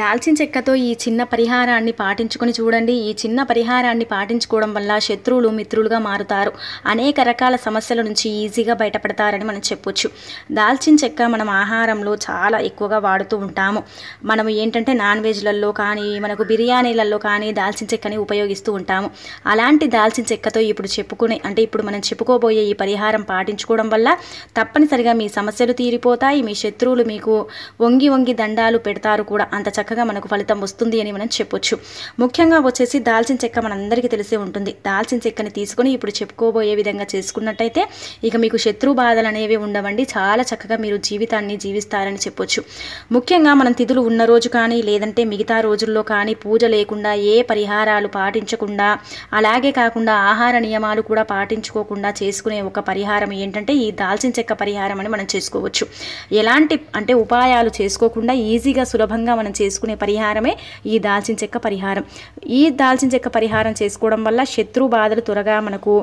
దాల్చిన చెక్కతో ఈ చిన్న పరిహారాన్ని పాటించుకొని చూడండి ఈ చిన్న పరిహారాన్ని పాటించుకోవడం వల్ల శత్రువులు మిత్రులుగా మారుతారు అనేక రకాల సమస్యల నుంచి ఈజీగా బయటపడతారని మనం చెప్పొచ్చు దాల్చిన చెక్క మనం ఆహారంలో చాలా ఎక్కువగా వాడుతూ ఉంటాము మనం ఏంటంటే నాన్ వెజ్లలో కానీ మనకు బిర్యానీలలో కానీ దాల్చిన చెక్కని ఉపయోగిస్తూ ఉంటాము అలాంటి దాల్చిన చెక్కతో ఇప్పుడు చెప్పుకునే అంటే ఇప్పుడు మనం చెప్పుకోబోయే ఈ పరిహారం పాటించుకోవడం వల్ల తప్పనిసరిగా మీ సమస్యలు తీరిపోతాయి మీ శత్రువులు మీకు వంగి వంగి దండాలు పెడతారు కూడా అంత చక్కగా మనకు ఫలితం వస్తుంది అని మనం చెప్పొచ్చు ముఖ్యంగా వచ్చేసి దాల్చిన చెక్క మనందరికీ తెలిసే ఉంటుంది దాల్చిన చెక్కని తీసుకొని ఇప్పుడు చెప్పుకోబోయే విధంగా చేసుకున్నట్టయితే ఇక మీకు శత్రు బాధలు అనేవి ఉండవండి చాలా చక్కగా మీరు జీవితాన్ని జీవిస్తారని చెప్పొచ్చు ముఖ్యంగా మనం తిథులు ఉన్న రోజు కానీ లేదంటే మిగతా రోజుల్లో కానీ పూజ లేకుండా ఏ పరిహారాలు పాటించకుండా అలాగే కాకుండా ఆహార నియమాలు కూడా పాటించుకోకుండా చేసుకునే ఒక పరిహారం ఏంటంటే ఈ దాల్చిన చెక్క పరిహారం అని మనం చేసుకోవచ్చు ఎలాంటి అంటే ఉపాయాలు చేసుకోకుండా ఈజీగా సులభంగా మనం చేసుకోవచ్చు చేసుకునే పరిహారమే ఈ దాల్చిన చెక్క పరిహారం ఈ దాల్చిన చెక్క పరిహారం చేసుకోవడం వల్ల శత్రు బాధలు త్వరగా మనకు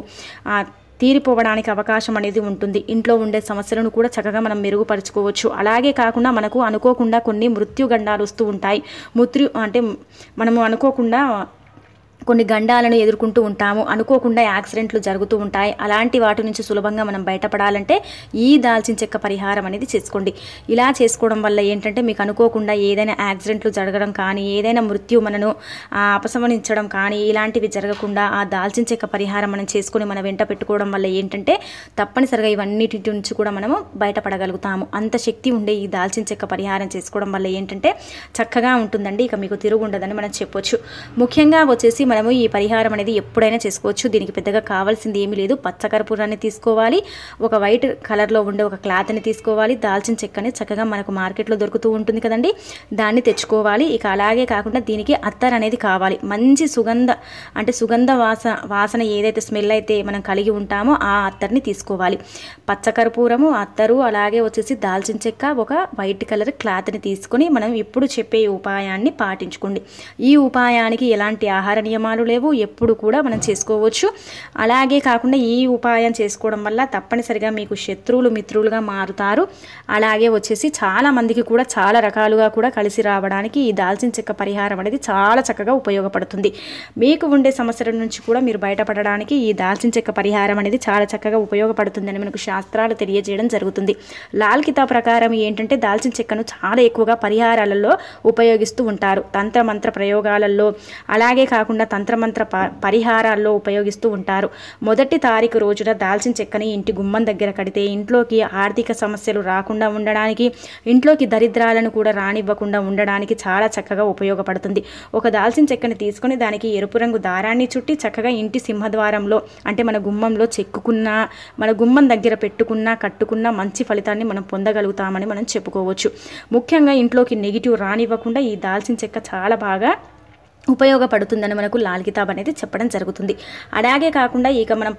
తీరిపోవడానికి అవకాశం అనేది ఉంటుంది ఇంట్లో ఉండే సమస్యలను కూడా చక్కగా మనం మెరుగుపరుచుకోవచ్చు అలాగే కాకుండా మనకు అనుకోకుండా కొన్ని మృత్యుగండాలు వస్తూ ఉంటాయి మృత్యు అంటే మనము అనుకోకుండా కొన్ని గండాలను ఎదుర్కొంటూ ఉంటాము అనుకోకుండా యాక్సిడెంట్లు జరుగుతూ ఉంటాయి అలాంటి వాటి నుంచి సులభంగా మనం బయటపడాలంటే ఈ దాల్చిన చెక్క పరిహారం అనేది చేసుకోండి ఇలా చేసుకోవడం వల్ల ఏంటంటే మీకు అనుకోకుండా ఏదైనా యాక్సిడెంట్లు జరగడం కానీ ఏదైనా మృత్యు మనను అపసమనించడం కానీ ఇలాంటివి జరగకుండా ఆ దాల్చిన చెక్క పరిహారం మనం చేసుకుని మనం వెంట పెట్టుకోవడం వల్ల ఏంటంటే తప్పనిసరిగా ఇవన్నిటి నుంచి కూడా మనము బయటపడగలుగుతాము అంత శక్తి ఉండే ఈ దాల్చిన చెక్క పరిహారం చేసుకోవడం వల్ల ఏంటంటే చక్కగా ఉంటుందండి ఇక మీకు తిరుగు ఉండదని మనం చెప్పొచ్చు ముఖ్యంగా వచ్చేసి మనము ఈ పరిహారం అనేది ఎప్పుడైనా చేసుకోవచ్చు దీనికి పెద్దగా కావాల్సింది ఏమీ లేదు పచ్చకర్పూరాన్ని తీసుకోవాలి ఒక వైట్ కలర్లో ఉండే ఒక క్లాత్ని తీసుకోవాలి దాల్చిన చెక్కని చక్కగా మనకు మార్కెట్లో దొరుకుతూ ఉంటుంది కదండి దాన్ని తెచ్చుకోవాలి ఇక అలాగే కాకుండా దీనికి అత్తర్ అనేది కావాలి మంచి సుగంధ అంటే సుగంధ వాస వాసన ఏదైతే స్మెల్ అయితే మనం కలిగి ఉంటామో ఆ అత్తర్ని తీసుకోవాలి పచ్చకర్పూరము అత్తరు అలాగే వచ్చేసి దాల్చిన చెక్క ఒక వైట్ కలర్ క్లాత్ని తీసుకొని మనం ఇప్పుడు చెప్పే ఉపాయాన్ని పాటించుకోండి ఈ ఉపాయానికి ఎలాంటి ఆహార నియమం శ్రమలు లేవు ఎప్పుడు కూడా మనం చేసుకోవచ్చు అలాగే కాకుండా ఈ ఉపాయం చేసుకోవడం వల్ల తప్పనిసరిగా మీకు శత్రువులు మిత్రులుగా మారుతారు అలాగే వచ్చేసి చాలామందికి కూడా చాలా రకాలుగా కూడా కలిసి రావడానికి ఈ దాల్చిన చెక్క పరిహారం అనేది చాలా చక్కగా ఉపయోగపడుతుంది మీకు ఉండే సమస్యల నుంచి కూడా మీరు బయటపడడానికి ఈ దాల్చిన చెక్క పరిహారం అనేది చాలా చక్కగా ఉపయోగపడుతుందని మనకు శాస్త్రాలు తెలియజేయడం జరుగుతుంది లాల్ కితా ప్రకారం ఏంటంటే దాల్చిన చెక్కను చాలా ఎక్కువగా పరిహారాలలో ఉపయోగిస్తూ ఉంటారు తంత్రమంత్ర ప్రయోగాలలో అలాగే కాకుండా తంత్రమంత్ర పరిహారాల్లో ఉపయోగిస్తూ ఉంటారు మొదటి తారీఖు రోజున దాల్చిన చెక్కని ఇంటి గుమ్మం దగ్గర కడితే ఇంట్లోకి ఆర్థిక సమస్యలు రాకుండా ఉండడానికి ఇంట్లోకి దరిద్రాలను కూడా రానివ్వకుండా ఉండడానికి చాలా చక్కగా ఉపయోగపడుతుంది ఒక దాల్చిన చెక్కని తీసుకొని దానికి ఎరుపు రంగు దారాన్ని చుట్టి చక్కగా ఇంటి సింహద్వారంలో అంటే మన గుమ్మంలో చెక్కుకున్నా మన గుమ్మం దగ్గర పెట్టుకున్నా కట్టుకున్నా మంచి ఫలితాన్ని మనం పొందగలుగుతామని మనం చెప్పుకోవచ్చు ముఖ్యంగా ఇంట్లోకి నెగిటివ్ రానివ్వకుండా ఈ దాల్చిన చెక్క చాలా బాగా ఉపయోగపడుతుందని మనకు లాల్ కితాబ్ అనేది చెప్పడం జరుగుతుంది అలాగే కాకుండా ఇక మనం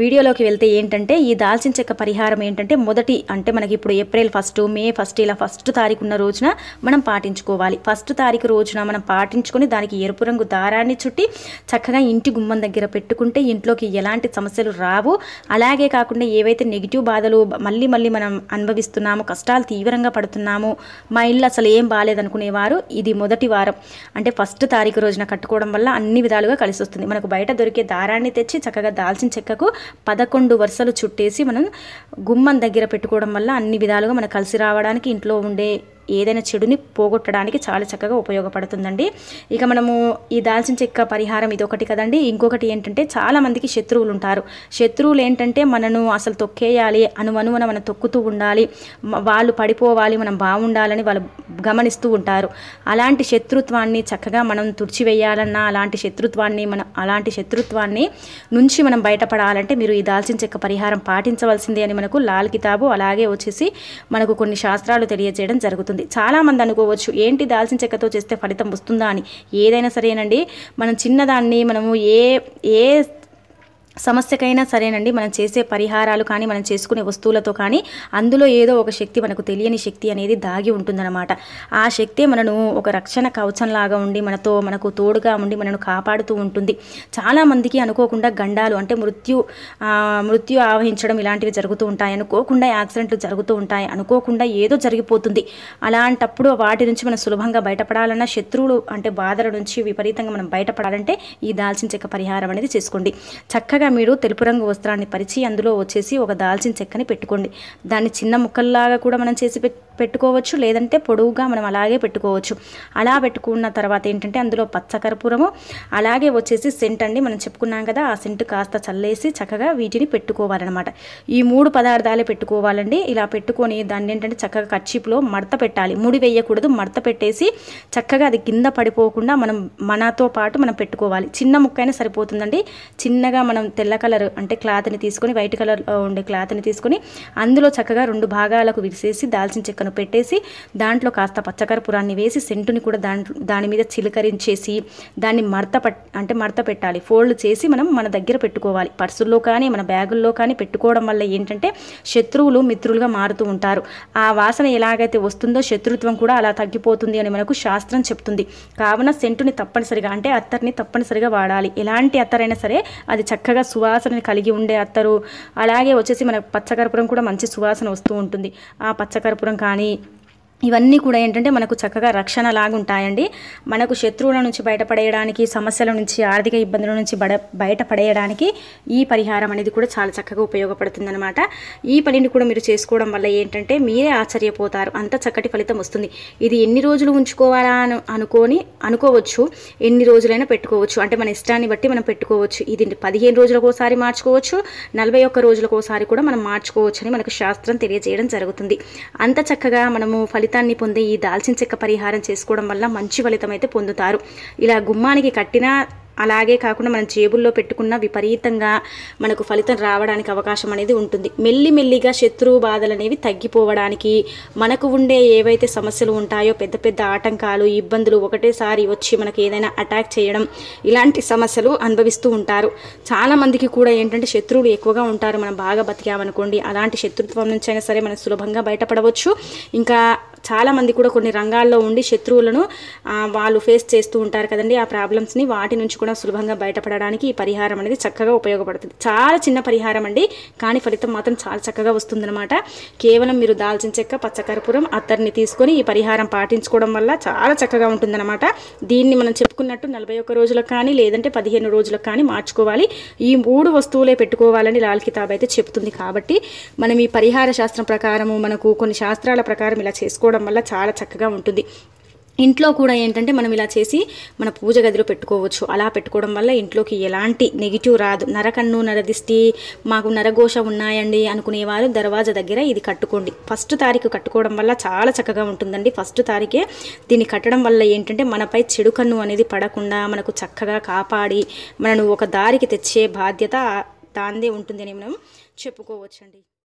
వీడియోలోకి వెళ్తే ఏంటంటే ఈ దాల్చిన చెక్క పరిహారం ఏంటంటే మొదటి అంటే మనకి ఇప్పుడు ఏప్రిల్ ఫస్ట్ మే ఫస్ట్ ఇలా ఫస్ట్ తారీఖు ఉన్న రోజున మనం పాటించుకోవాలి ఫస్ట్ తారీఖు రోజున మనం పాటించుకొని దానికి ఎరుపు రంగు దారాన్ని చుట్టి చక్కగా ఇంటి గుమ్మం దగ్గర పెట్టుకుంటే ఇంట్లోకి ఎలాంటి సమస్యలు రావు అలాగే కాకుండా ఏవైతే నెగిటివ్ బాధలు మళ్ళీ మళ్ళీ మనం అనుభవిస్తున్నాము కష్టాలు తీవ్రంగా పడుతున్నాము మా ఇల్లు అసలు ఏం బాగాలేదనుకునేవారు ఇది మొదటి వారం అంటే ఫస్ట్ తారీఖు రోజున కట్టుకోవడం వల్ల అన్ని విధాలుగా కలిసి వస్తుంది మనకు బయట దొరికే దారాన్ని తెచ్చి చక్కగా దాల్చిన చెక్కకు పదకొండు వరుసలు చుట్టేసి మనం గుమ్మం దగ్గర పెట్టుకోవడం వల్ల అన్ని విధాలుగా మనకు కలిసి రావడానికి ఇంట్లో ఉండే ఏదైనా చెడుని పోగొట్టడానికి చాలా చక్కగా ఉపయోగపడుతుందండి ఇక మనము ఈ దాల్చిన చెక్క పరిహారం ఇది ఒకటి కదండి ఇంకొకటి ఏంటంటే చాలామందికి శత్రువులు ఉంటారు శత్రువులు ఏంటంటే మనను అసలు తొక్కేయాలి అనువనువన మనం తొక్కుతూ ఉండాలి వాళ్ళు పడిపోవాలి మనం బాగుండాలని వాళ్ళు గమనిస్తూ ఉంటారు అలాంటి శత్రుత్వాన్ని చక్కగా మనం తుడిచివేయాలన్నా అలాంటి శత్రుత్వాన్ని మనం అలాంటి శత్రుత్వాన్ని నుంచి మనం బయటపడాలంటే మీరు ఈ దాల్చిన చెక్క పరిహారం పాటించవలసిందే అని మనకు లాల్ కితాబు అలాగే వచ్చేసి మనకు కొన్ని శాస్త్రాలు తెలియజేయడం జరుగుతుంది అవుతుంది చాలామంది అనుకోవచ్చు ఏంటి దాల్చిన చెక్కతో చేస్తే ఫలితం వస్తుందా అని ఏదైనా సరేనండి మనం చిన్నదాన్ని మనము ఏ ఏ సమస్యకైనా సరేనండి మనం చేసే పరిహారాలు కానీ మనం చేసుకునే వస్తువులతో కానీ అందులో ఏదో ఒక శక్తి మనకు తెలియని శక్తి అనేది దాగి ఉంటుందన్నమాట ఆ శక్తే మనను ఒక రక్షణ కవచంలాగా ఉండి మనతో మనకు తోడుగా ఉండి మనను కాపాడుతూ ఉంటుంది చాలామందికి అనుకోకుండా గండాలు అంటే మృత్యు మృత్యు ఆవహించడం ఇలాంటివి జరుగుతూ ఉంటాయి అనుకోకుండా యాక్సిడెంట్లు జరుగుతూ ఉంటాయి అనుకోకుండా ఏదో జరిగిపోతుంది అలాంటప్పుడు వాటి నుంచి మనం సులభంగా బయటపడాలన్నా శత్రువులు అంటే బాధల నుంచి విపరీతంగా మనం బయటపడాలంటే ఈ దాల్చిన చెక్క పరిహారం అనేది చేసుకోండి చక్కగా ముందుగా మీరు తెలుపు రంగు వస్త్రాన్ని పరిచి అందులో వచ్చేసి ఒక దాల్చిన చెక్కని పెట్టుకోండి దాన్ని చిన్న ముక్కల్లాగా కూడా మనం చేసి పెట్టుకోవచ్చు లేదంటే పొడవుగా మనం అలాగే పెట్టుకోవచ్చు అలా పెట్టుకున్న తర్వాత ఏంటంటే అందులో పచ్చకర్పూరము అలాగే వచ్చేసి సెంట్ అండి మనం చెప్పుకున్నాం కదా ఆ సెంట్ కాస్త చల్లేసి చక్కగా వీటిని పెట్టుకోవాలన్నమాట ఈ మూడు పదార్థాలే పెట్టుకోవాలండి ఇలా పెట్టుకొని దాన్ని ఏంటంటే చక్కగా కర్చీపులో మడత పెట్టాలి ముడి వేయకూడదు మడత పెట్టేసి చక్కగా అది కింద పడిపోకుండా మనం మనతో పాటు మనం పెట్టుకోవాలి చిన్న ముక్క అయినా సరిపోతుందండి చిన్నగా మనం తెల్ల కలర్ అంటే క్లాత్ని తీసుకొని వైట్ కలర్ ఉండే క్లాత్ని తీసుకొని అందులో చక్కగా రెండు భాగాలకు విరిసేసి దాల్చిన చెక్కను పెట్టేసి దాంట్లో కాస్త పచ్చకర్పూరాన్ని వేసి సెంటుని కూడా దాంట్లో దాని మీద చిలకరించేసి దాన్ని మడత అంటే మడత పెట్టాలి ఫోల్డ్ చేసి మనం మన దగ్గర పెట్టుకోవాలి పర్సుల్లో కానీ మన బ్యాగుల్లో కానీ పెట్టుకోవడం వల్ల ఏంటంటే శత్రువులు మిత్రులుగా మారుతూ ఉంటారు ఆ వాసన ఎలాగైతే వస్తుందో శత్రుత్వం కూడా అలా తగ్గిపోతుంది అని మనకు శాస్త్రం చెప్తుంది కావున సెంటుని తప్పనిసరిగా అంటే అత్తర్ని తప్పనిసరిగా వాడాలి ఎలాంటి అత్తరైనా సరే అది చక్కగా కూడా సువాసనని కలిగి ఉండే అత్తరు అలాగే వచ్చేసి మనకు పచ్చకర్పూరం కూడా మంచి సువాసన వస్తూ ఉంటుంది ఆ పచ్చకర్పూరం కానీ ఇవన్నీ కూడా ఏంటంటే మనకు చక్కగా రక్షణ లాగుంటాయండి మనకు శత్రువుల నుంచి బయటపడేయడానికి సమస్యల నుంచి ఆర్థిక ఇబ్బందుల నుంచి బడ బయటపడేయడానికి ఈ పరిహారం అనేది కూడా చాలా చక్కగా ఉపయోగపడుతుందనమాట ఈ పనిని కూడా మీరు చేసుకోవడం వల్ల ఏంటంటే మీరే ఆశ్చర్యపోతారు అంత చక్కటి ఫలితం వస్తుంది ఇది ఎన్ని రోజులు ఉంచుకోవాలా అని అనుకొని అనుకోవచ్చు ఎన్ని రోజులైనా పెట్టుకోవచ్చు అంటే మన ఇష్టాన్ని బట్టి మనం పెట్టుకోవచ్చు ఇది పదిహేను రోజులకోసారి మార్చుకోవచ్చు నలభై ఒక్క రోజులకోసారి కూడా మనం మార్చుకోవచ్చు అని మనకు శాస్త్రం తెలియజేయడం జరుగుతుంది అంత చక్కగా మనము ఫలితం ఫలితాన్ని పొందే ఈ దాల్చిన చెక్క పరిహారం చేసుకోవడం వల్ల మంచి ఫలితం అయితే పొందుతారు ఇలా గుమ్మానికి కట్టినా అలాగే కాకుండా మనం జేబుల్లో పెట్టుకున్న విపరీతంగా మనకు ఫలితం రావడానికి అవకాశం అనేది ఉంటుంది మెల్లి మెల్లిగా శత్రువు బాధలు అనేవి తగ్గిపోవడానికి మనకు ఉండే ఏవైతే సమస్యలు ఉంటాయో పెద్ద పెద్ద ఆటంకాలు ఇబ్బందులు ఒకటేసారి వచ్చి మనకు ఏదైనా అటాక్ చేయడం ఇలాంటి సమస్యలు అనుభవిస్తూ ఉంటారు చాలామందికి కూడా ఏంటంటే శత్రువులు ఎక్కువగా ఉంటారు మనం బాగా బతికామనుకోండి అలాంటి శత్రుత్వం నుంచి అయినా సరే మనం సులభంగా బయటపడవచ్చు ఇంకా చాలామంది కూడా కొన్ని రంగాల్లో ఉండి శత్రువులను వాళ్ళు ఫేస్ చేస్తూ ఉంటారు కదండి ఆ ప్రాబ్లమ్స్ని వాటి నుంచి కూడా సులభంగా బయటపడడానికి ఈ పరిహారం అనేది చక్కగా ఉపయోగపడుతుంది చాలా చిన్న పరిహారం అండి కానీ ఫలితం మాత్రం చాలా చక్కగా వస్తుందన్నమాట కేవలం మీరు దాల్చిన చెక్క పచ్చకర్పూరం అత్తరిని తీసుకొని ఈ పరిహారం పాటించుకోవడం వల్ల చాలా చక్కగా ఉంటుందన్నమాట దీన్ని మనం చెప్పుకున్నట్టు నలభై ఒక్క రోజులకు కానీ లేదంటే పదిహేను రోజులకు కానీ మార్చుకోవాలి ఈ మూడు వస్తువులే పెట్టుకోవాలని లాల్ కితాబ్ అయితే చెప్తుంది కాబట్టి మనం ఈ పరిహార శాస్త్రం ప్రకారము మనకు కొన్ని శాస్త్రాల ప్రకారం ఇలా చేసుకోవడం పెట్టుకోవడం వల్ల చాలా చక్కగా ఉంటుంది ఇంట్లో కూడా ఏంటంటే మనం ఇలా చేసి మన పూజ గదిలో పెట్టుకోవచ్చు అలా పెట్టుకోవడం వల్ల ఇంట్లోకి ఎలాంటి నెగిటివ్ రాదు నరకన్ను నరదిష్టి మాకు నరఘోష ఉన్నాయండి అనుకునేవారు దర్వాజా దగ్గర ఇది కట్టుకోండి ఫస్ట్ తారీఖు కట్టుకోవడం వల్ల చాలా చక్కగా ఉంటుందండి ఫస్ట్ తారీఖే దీన్ని కట్టడం వల్ల ఏంటంటే మనపై చెడు కన్ను అనేది పడకుండా మనకు చక్కగా కాపాడి మనను ఒక దారికి తెచ్చే బాధ్యత దాందే ఉంటుందని మనం చెప్పుకోవచ్చండి